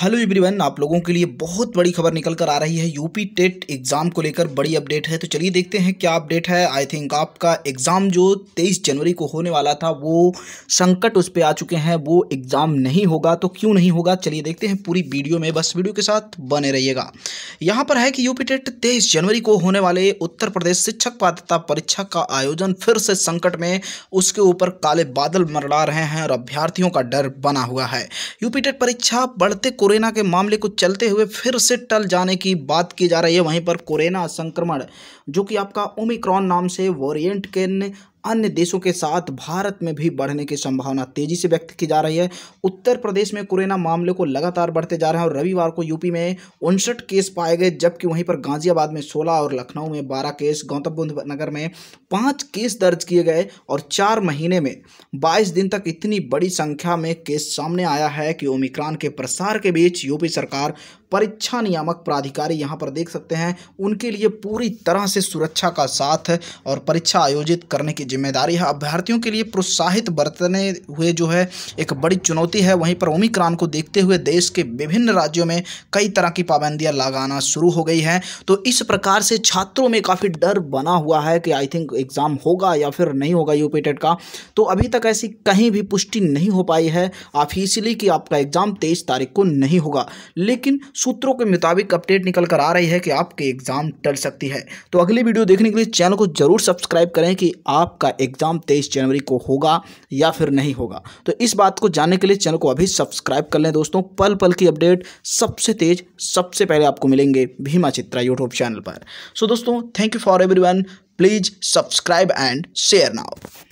hello everyone आप लोगों के लिए बहुत बड़ी खबर निकल कर आ रही है यूपी टेट एग्ज़ाम को लेकर बड़ी अपडेट है तो चलिए देखते हैं क्या अपडेट है आई थिंक आपका एग्ज़ाम जो 23 जनवरी को होने वाला था वो संकट उस पर आ चुके हैं वो एग्ज़ाम नहीं होगा तो क्यों नहीं होगा चलिए देखते हैं पूरी वीडियो में बस वीडियो के साथ बने रहिएगा यहाँ पर है कि यूपी टेट तेईस जनवरी को होने वाले उत्तर प्रदेश शिक्षक पात्रता परीक्षा का आयोजन फिर से संकट में उसके ऊपर काले बादल मरड़ा रहे हैं और अभ्यर्थियों का डर बना हुआ है यूपी टेट परीक्षा बढ़ते कोरोना के मामले को चलते हुए फिर से टल जाने की बात की जा रही है वहीं पर कोरोना संक्रमण जो कि आपका ओमिक्रॉन नाम से वॉरियंट के अन्य देशों के साथ भारत में भी बढ़ने की संभावना तेजी से व्यक्त की जा रही है उत्तर प्रदेश में कोरोना मामले को लगातार बढ़ते जा रहे हैं और रविवार को यूपी में उनसठ केस पाए गए जबकि वहीं पर गाजियाबाद में सोलह और लखनऊ में बारह केस गौतम बुद्ध नगर में पाँच केस दर्ज किए गए और चार महीने में बाईस दिन तक इतनी बड़ी संख्या में केस सामने आया है कि ओमिक्रॉन के प्रसार के बीच यूपी सरकार परीक्षा नियामक प्राधिकारी यहाँ पर देख सकते हैं उनके लिए पूरी तरह से सुरक्षा का साथ और परीक्षा आयोजित करने की जिम्मेदारी है अभ्यर्थियों के लिए प्रोत्साहित बरतने हुए जो है एक बड़ी चुनौती है वहीं पर ओमिक्रॉन को देखते हुए देश के विभिन्न राज्यों में कई तरह की पाबंदियां लगाना शुरू हो गई हैं तो इस प्रकार से छात्रों में काफ़ी डर बना हुआ है कि आई थिंक एग्ज़ाम होगा या फिर नहीं होगा यूपी का तो अभी तक ऐसी कहीं भी पुष्टि नहीं हो पाई है ऑफिशियली कि आपका एग्ज़ाम तेईस तारीख को नहीं होगा लेकिन सूत्रों के मुताबिक अपडेट निकल कर आ रही है कि आपके एग्ज़ाम टल सकती है तो अगली वीडियो देखने के लिए चैनल को जरूर सब्सक्राइब करें कि आपका आपका एग्ज़ाम तेईस जनवरी को होगा या फिर नहीं होगा तो इस बात को जानने के लिए चैनल को अभी सब्सक्राइब कर लें दोस्तों पल पल की अपडेट सबसे तेज सबसे पहले आपको मिलेंगे भीमा चित्रा यूट्यूब चैनल पर सो so, दोस्तों thank you for every please subscribe and share now